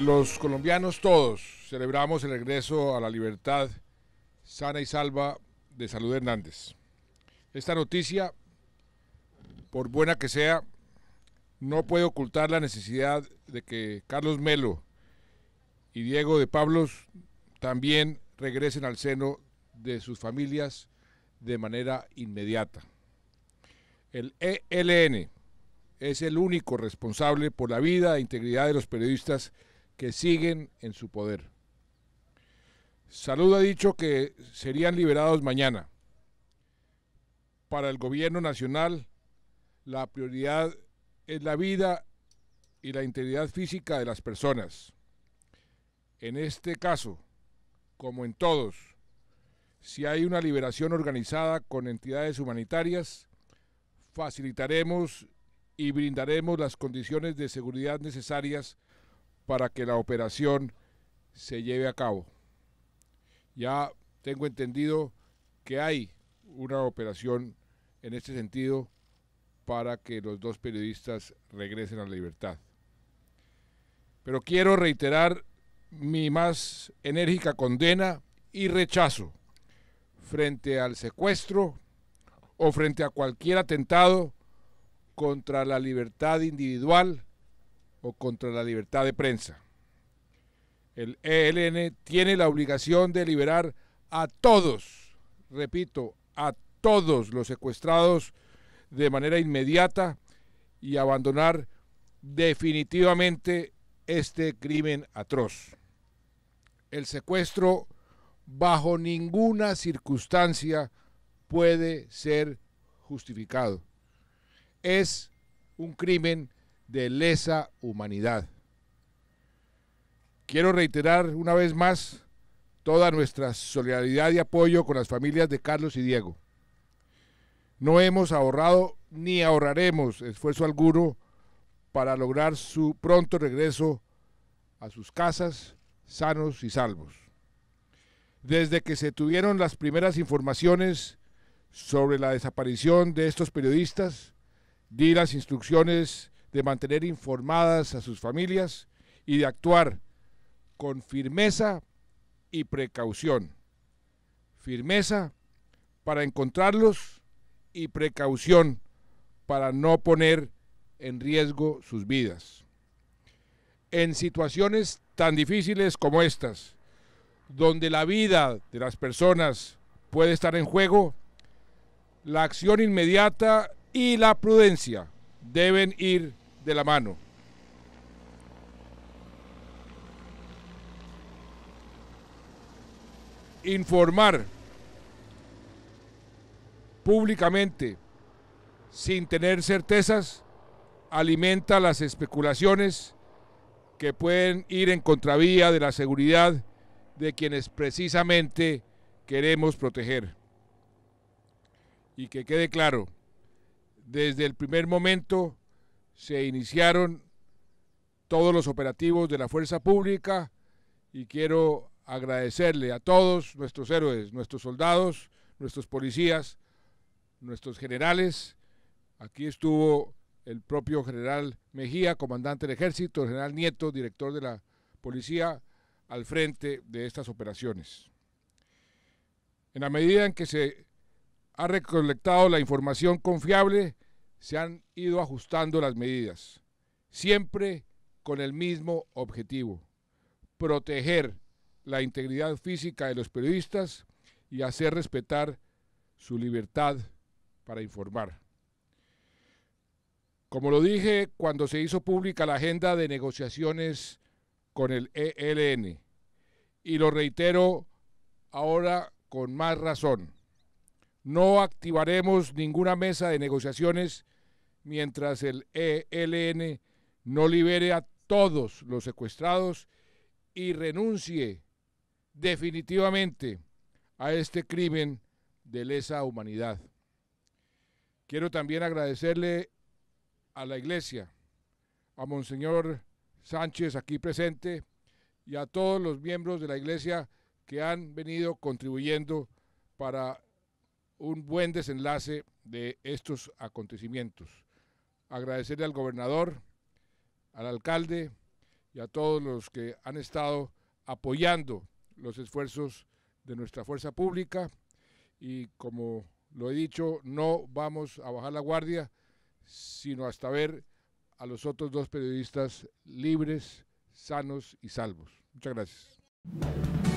Los colombianos todos celebramos el regreso a la libertad sana y salva de Salud Hernández. Esta noticia, por buena que sea, no puede ocultar la necesidad de que Carlos Melo y Diego de Pablos también regresen al seno de sus familias de manera inmediata. El ELN es el único responsable por la vida e integridad de los periodistas que siguen en su poder. Salud ha dicho que serían liberados mañana. Para el gobierno nacional, la prioridad es la vida y la integridad física de las personas. En este caso, como en todos, si hay una liberación organizada con entidades humanitarias, facilitaremos y brindaremos las condiciones de seguridad necesarias para que la operación se lleve a cabo. Ya tengo entendido que hay una operación en este sentido para que los dos periodistas regresen a la libertad. Pero quiero reiterar mi más enérgica condena y rechazo frente al secuestro o frente a cualquier atentado contra la libertad individual o contra la libertad de prensa. El ELN tiene la obligación de liberar a todos, repito, a todos los secuestrados de manera inmediata y abandonar definitivamente este crimen atroz. El secuestro bajo ninguna circunstancia puede ser justificado. Es un crimen de lesa humanidad. Quiero reiterar una vez más toda nuestra solidaridad y apoyo con las familias de Carlos y Diego. No hemos ahorrado ni ahorraremos esfuerzo alguno para lograr su pronto regreso a sus casas sanos y salvos. Desde que se tuvieron las primeras informaciones sobre la desaparición de estos periodistas, di las instrucciones de mantener informadas a sus familias y de actuar con firmeza y precaución. Firmeza para encontrarlos y precaución para no poner en riesgo sus vidas. En situaciones tan difíciles como estas, donde la vida de las personas puede estar en juego, la acción inmediata y la prudencia deben ir de la mano. Informar públicamente sin tener certezas alimenta las especulaciones que pueden ir en contravía de la seguridad de quienes precisamente queremos proteger. Y que quede claro, desde el primer momento se iniciaron todos los operativos de la fuerza pública y quiero agradecerle a todos nuestros héroes, nuestros soldados, nuestros policías, nuestros generales. Aquí estuvo el propio general Mejía, comandante del ejército, el general Nieto, director de la policía, al frente de estas operaciones. En la medida en que se ha recolectado la información confiable, se han ido ajustando las medidas, siempre con el mismo objetivo, proteger la integridad física de los periodistas y hacer respetar su libertad para informar. Como lo dije cuando se hizo pública la agenda de negociaciones con el ELN, y lo reitero ahora con más razón, no activaremos ninguna mesa de negociaciones mientras el ELN no libere a todos los secuestrados y renuncie definitivamente a este crimen de lesa humanidad. Quiero también agradecerle a la Iglesia, a Monseñor Sánchez aquí presente y a todos los miembros de la Iglesia que han venido contribuyendo para un buen desenlace de estos acontecimientos agradecerle al gobernador, al alcalde y a todos los que han estado apoyando los esfuerzos de nuestra fuerza pública y como lo he dicho, no vamos a bajar la guardia, sino hasta ver a los otros dos periodistas libres, sanos y salvos. Muchas gracias.